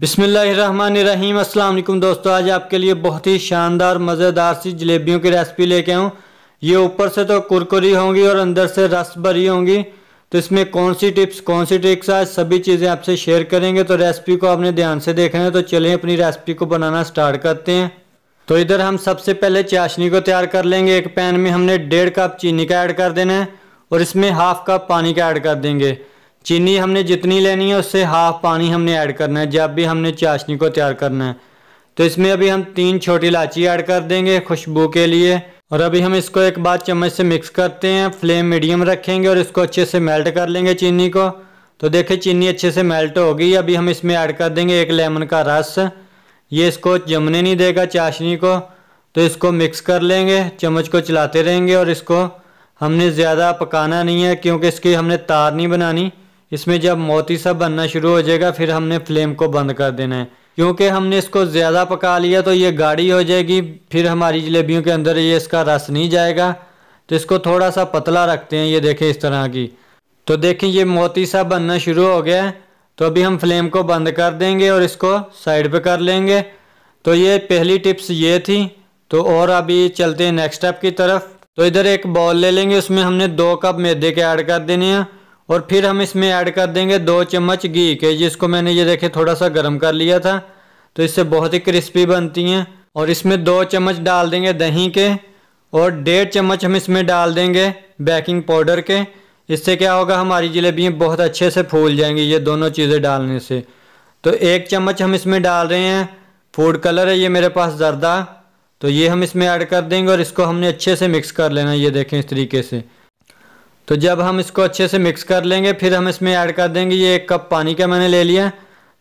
बिसमीम अल्लाम दोस्तों आज आपके लिए बहुत ही शानदार मज़ेदार सी जलेबियों की रेसिपी लेके आऊँ ये ऊपर से तो कुरकुरी होंगी और अंदर से रस भरी होंगी तो इसमें कौन सी टिप्स कौन सी ट्रिक्स आज सभी चीज़ें आपसे शेयर करेंगे तो रेसिपी को आपने ध्यान से देखना है तो चलें अपनी रेसिपी को बनाना स्टार्ट करते हैं तो इधर हम सबसे पहले चाशनी को तैयार कर लेंगे एक पैन में हमने डेढ़ कप चीनी का ऐड कर देना है और इसमें हाफ कप पानी का ऐड कर देंगे चीनी हमने जितनी लेनी है उससे हाफ पानी हमने ऐड करना है जब भी हमने चाशनी को तैयार करना है तो इसमें अभी हम तीन छोटी इलायची ऐड कर देंगे खुशबू के लिए और अभी हम इसको एक बार चम्मच से मिक्स करते हैं फ्लेम मीडियम रखेंगे और इसको अच्छे से मेल्ट कर लेंगे चीनी को तो देखिए चीनी अच्छे से मेल्ट हो गई अभी हम इसमें ऐड कर देंगे एक लेमन का रस ये इसको जमने नहीं देगा चाशनी को तो इसको मिक्स कर लेंगे चम्मच को चलाते रहेंगे और इसको हमने ज़्यादा पकाना नहीं है क्योंकि इसकी हमने तार नहीं बनानी इसमें जब मोती सा बनना शुरू हो जाएगा फिर हमने फ्लेम को बंद कर देना है क्योंकि हमने इसको ज़्यादा पका लिया तो ये गाढ़ी हो जाएगी फिर हमारी जलेबियों के अंदर ये इसका रस नहीं जाएगा तो इसको थोड़ा सा पतला रखते हैं ये देखें इस तरह की तो देखें ये मोती सा बनना शुरू हो गया है तो अभी हम फ्लेम को बंद कर देंगे और इसको साइड पर कर लेंगे तो ये पहली टिप्स ये थी तो और अभी चलते हैं नेक्स्ट स्टेप की तरफ तो इधर एक बॉल ले लेंगे उसमें हमने दो कप मैदे के ऐड कर देने हैं और फिर हम इसमें ऐड कर देंगे दो चम्मच घी के जिसको मैंने ये देखे थोड़ा सा गर्म कर लिया था तो इससे बहुत ही क्रिस्पी बनती हैं और इसमें दो चम्मच डाल देंगे दही के और डेढ़ चम्मच हम इसमें डाल देंगे बेकिंग पाउडर के इससे क्या होगा हमारी जलेबियाँ बहुत अच्छे से फूल जाएंगी ये दोनों चीज़ें डालने से तो एक चम्मच हम इसमें डाल रहे हैं फूड कलर है ये मेरे पास ज़रदा तो ये हम इसमें ऐड कर देंगे और इसको हमने अच्छे से मिक्स कर लेना ये देखें इस तरीके से तो जब हम इसको अच्छे से मिक्स कर लेंगे फिर हम इसमें ऐड कर देंगे ये एक कप पानी का मैंने ले लिया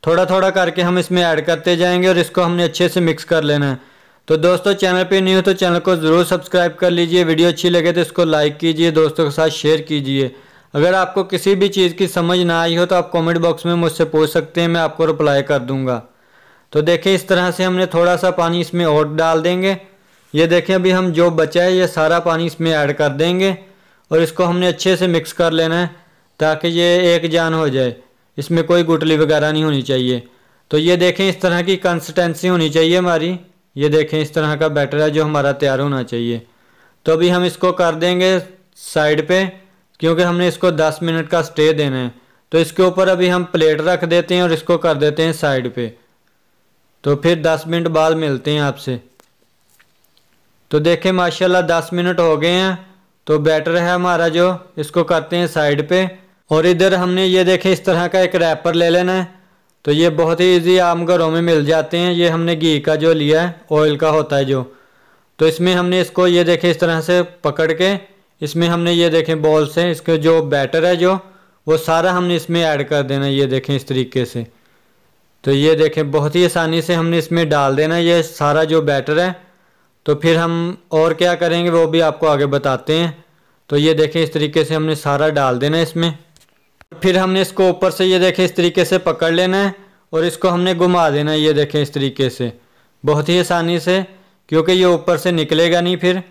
थोड़ा थोड़ा करके हम इसमें ऐड करते जाएंगे और इसको हमने अच्छे से मिक्स कर लेना है तो दोस्तों चैनल पे नहीं हो तो चैनल को ज़रूर सब्सक्राइब कर लीजिए वीडियो अच्छी लगे तो इसको लाइक कीजिए दोस्तों के साथ शेयर कीजिए अगर आपको किसी भी चीज़ की समझ ना आई हो तो आप कॉमेंट बॉक्स में मुझसे पूछ सकते हैं मैं आपको रिप्लाई कर दूँगा तो देखें इस तरह से हमने थोड़ा सा पानी इसमें और डाल देंगे ये देखें अभी हम जो बचा है ये सारा पानी इसमें ऐड कर देंगे और इसको हमने अच्छे से मिक्स कर लेना है ताकि ये एक जान हो जाए इसमें कोई गुटली वगैरह नहीं होनी चाहिए तो ये देखें इस तरह की कंसिस्टेंसी होनी चाहिए हमारी ये देखें इस तरह का बैटर है जो हमारा तैयार होना चाहिए तो अभी हम इसको कर देंगे साइड पे क्योंकि हमने इसको 10 मिनट का स्टे देना है तो इसके ऊपर अभी हम प्लेट रख देते हैं और इसको कर देते हैं साइड पे तो फिर 10 मिनट बाद मिलते हैं आपसे तो देखें माशाल्लाह 10 मिनट हो गए हैं तो बैटर है हमारा जो इसको करते हैं साइड पे और इधर हमने ये देखे इस तरह का एक रैपर ले लेना है तो ये बहुत ही इजी आम घरों में मिल जाते हैं ये हमने घी का जो लिया है ऑयल का होता है जो तो इसमें हमने इसको ये देखें इस तरह से पकड़ के इसमें हमने ये देखें बॉल से इसके जो बैटर है जो वो सारा हमने इसमें ऐड कर देना ये देखें इस तरीके से तो ये देखें बहुत ही आसानी से हमने इसमें डाल देना ये सारा जो बैटर है तो फिर हम और क्या करेंगे वो भी आपको आगे बताते हैं तो ये देखें इस तरीके से हमने सारा डाल देना है इसमें फिर हमने इसको ऊपर से ये देखें इस तरीके से पकड़ लेना है और इसको हमने घुमा देना है ये देखें इस तरीके से बहुत ही आसानी से क्योंकि ये ऊपर से निकलेगा नहीं फिर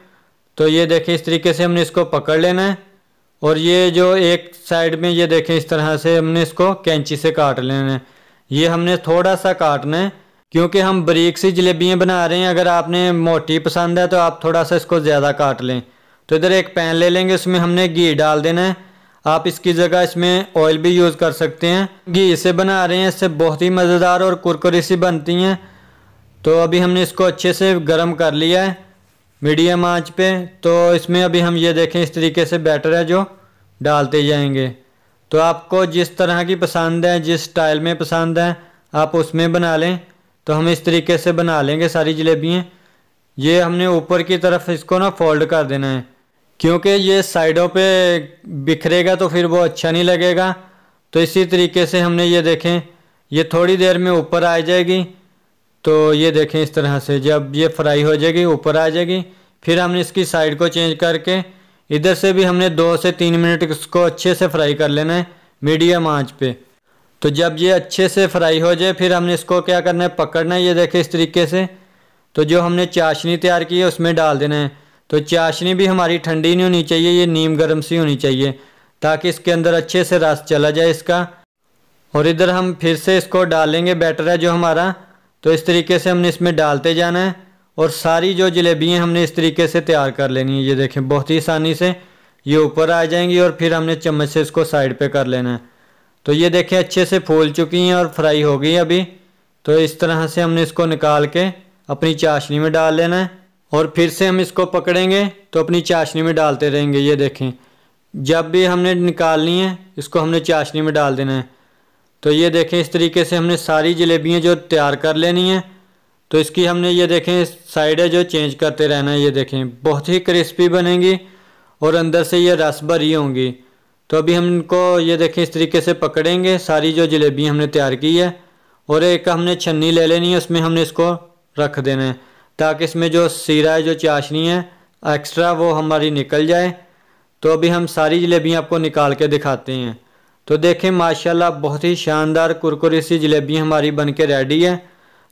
तो ये देखें इस तरीके से हमने इसको पकड़ लेना है और ये जो एक साइड में ये देखें इस तरह से हमने इसको कैंची से काट लेना है ये हमने थोड़ा सा काटना है क्योंकि हम बरीक सी जलेबियाँ बना रहे हैं अगर आपने मोटी पसंद है तो आप थोड़ा सा इसको ज़्यादा काट लें तो इधर एक पैन ले लेंगे उसमें हमने घी डाल देना है आप इसकी जगह इसमें ऑयल भी यूज़ कर सकते हैं घी से बना रहे हैं इससे बहुत ही मज़ेदार और कुरकुरी सी बनती हैं तो अभी हमने इसको अच्छे से गर्म कर लिया है मीडियम आँच पर तो इसमें अभी हम ये देखें इस तरीके से बैटर है जो डालते जाएंगे तो आपको जिस तरह की पसंद है जिस स्टाइल में पसंद है आप उसमें बना लें तो हम इस तरीके से बना लेंगे सारी जलेबियाँ ये हमने ऊपर की तरफ इसको ना फोल्ड कर देना है क्योंकि ये साइडों पे बिखरेगा तो फिर वो अच्छा नहीं लगेगा तो इसी तरीके से हमने ये देखें ये थोड़ी देर में ऊपर आ जाएगी तो ये देखें इस तरह से जब ये फ्राई हो जाएगी ऊपर आ जाएगी फिर हमने इसकी साइड को चेंज करके इधर से भी हमने दो से तीन मिनट इसको अच्छे से फ्राई कर लेना है मीडियम आँच पर तो जब ये अच्छे से फ्राई हो जाए फिर हमने इसको क्या करना है पकड़ना है ये देखें इस तरीके से तो जो हमने चाशनी तैयार की है उसमें डाल देना है तो चाशनी भी हमारी ठंडी नहीं होनी चाहिए ये नीम गर्म सी होनी चाहिए ताकि इसके अंदर अच्छे से रस चला जाए इसका और इधर हम फिर से इसको डालेंगे बैटर है जो हमारा तो इस तरीके से हमने इसमें डालते जाना है और सारी जो जलेबियाँ हमने इस तरीके से तैयार कर लेनी है ये देखें बहुत ही आसानी से ये ऊपर आ जाएंगी और फिर हमने चम्मच से इसको साइड पे कर लेना है तो ये देखें अच्छे से फूल चुकी हैं और फ्राई हो गई अभी तो इस तरह से हमने इसको निकाल के अपनी चाशनी में डाल लेना है और फिर से हम इसको पकड़ेंगे तो अपनी चाशनी में डालते रहेंगे ये देखें जब भी हमने निकालनी है इसको हमने चाशनी में डाल देना है तो ये देखें इस तरीके से हमने सारी जलेबियाँ जो तैयार कर लेनी है तो इसकी हमने ये देखें साइड है जो चेंज करते रहना है ये देखें बहुत ही क्रिस्पी बनेंगी और अंदर से ये रस भरी होंगी तो अभी हम इनको ये देखें इस तरीके से पकड़ेंगे सारी जो जलेबी हमने तैयार की है और एक हमने छन्नी ले लेनी है उसमें हमने इसको रख देना है ताकि इसमें जो सीरा है जो चाशनी है एक्स्ट्रा वो हमारी निकल जाए तो अभी हम सारी जलेबियाँ आपको निकाल के दिखाते हैं तो देखें माशाल्लाह बहुत ही शानदार कुरकुरी सी जलेबी हमारी बन के रेडी है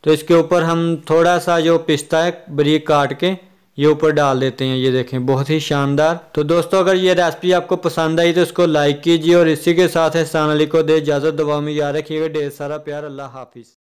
तो इसके ऊपर हम थोड़ा सा जो पिस्ता है बरीक काट के ये ऊपर डाल देते हैं ये देखें बहुत ही शानदार तो दोस्तों अगर ये रेसिपी आपको पसंद आई तो इसको लाइक कीजिए और इसी के साथ एहसान अली को दे इजाज़त दबाव में याद रखिएगा ढेर सारा प्यार अल्लाह हाफिज़